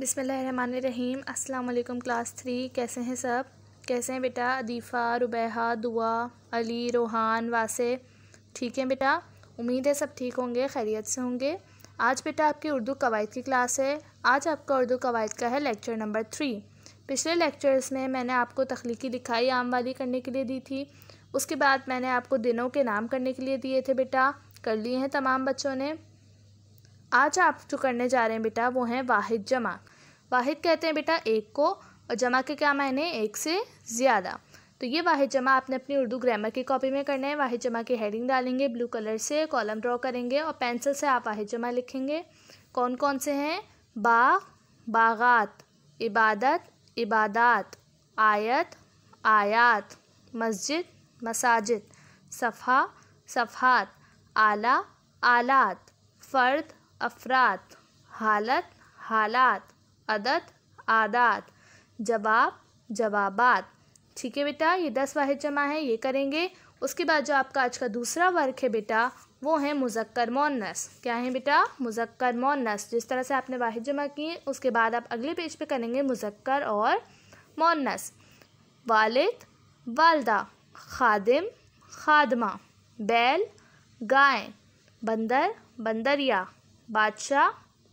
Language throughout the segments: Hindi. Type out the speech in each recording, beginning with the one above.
बिसमीम अस्सलाम क्लास थ्री कैसे हैं सब कैसे हैं बेटा अदीफ़ा रुबैहा दुआ अली रोहान वासे ठीक हैं बेटा उम्मीद है सब ठीक होंगे खैरियत से होंगे आज बेटा आपकी उर्दू कवायद की क्लास है आज आपका उर्दू कवायद का है लेक्चर नंबर थ्री पिछले लेक्चर्स में मैंने आपको तख्लीकी लिखाई आम वाली करने के लिए दी थी उसके बाद मैंने आपको दिनों के नाम करने के लिए दिए थे बेटा कर लिए हैं तमाम बच्चों ने आज आप जो करने जा रहे हैं बेटा वो हैं वाहिद जमा वाहिद कहते हैं बेटा एक को और जमा के क्या मायने एक से ज़्यादा तो ये वाहिद जमा आपने अपनी उर्दू ग्रामर की कॉपी में करना है वाहिद जमा की हेडिंग डालेंगे ब्लू कलर से कॉलम ड्रॉ करेंगे और पेंसिल से आप वाहिद जमा लिखेंगे कौन कौन से हैं बाग बागात इबादत इबादात आयत आयात मस्जिद मसाजिद सफ़ा सफ़ात आला आलात फ़र्द अफराद हालत हालात अदत आदात जवाब जवाबात ठीक है बेटा ये दस वाहिद जमा है ये करेंगे उसके बाद जो आपका आज का दूसरा वर्क है बेटा वो है मुजक्कर मोनस क्या है बेटा मुजक्कर मोनस जिस तरह से आपने वाहिद जमा किए उसके बाद आप अगले पेज पे करेंगे मुजक्कर और मोनस वालिद वालदा खादिम खादमा बैल गाय बंदर बंदरिया बादशाह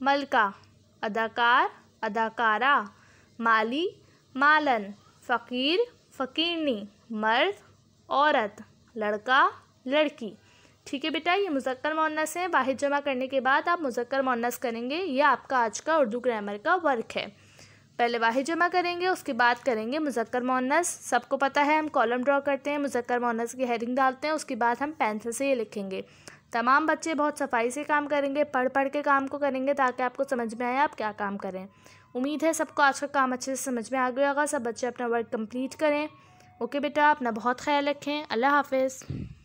मलका अदाकार अदाकारा माली मालन फ़कीर फ़कीरनी मर्द औरत लड़का लड़की ठीक है बेटा ये मुजक्कर मोनस है वाहिद जमा करने के बाद आप मुजक्कर मोनस करेंगे ये आपका आज का उर्दू ग्रामर का वर्क है पहले वाहिद जमा करेंगे उसके बाद करेंगे मुजक्कर मोनस सबको पता है हम कॉलम ड्रॉ करते हैं मुजक्कर मोनस की हेडिंग डालते हैं उसके बाद हम पेंसिल से ये लिखेंगे तमाम बच्चे बहुत सफाई से काम करेंगे पढ़ पढ़ के काम को करेंगे ताकि आपको समझ में आए आप क्या काम करें उम्मीद है सबको आज का काम अच्छे से समझ में आ गया होगा सब बच्चे अपना वर्क कंप्लीट करें ओके बेटा अपना बहुत ख्याल रखें अल्लाह हाफिज़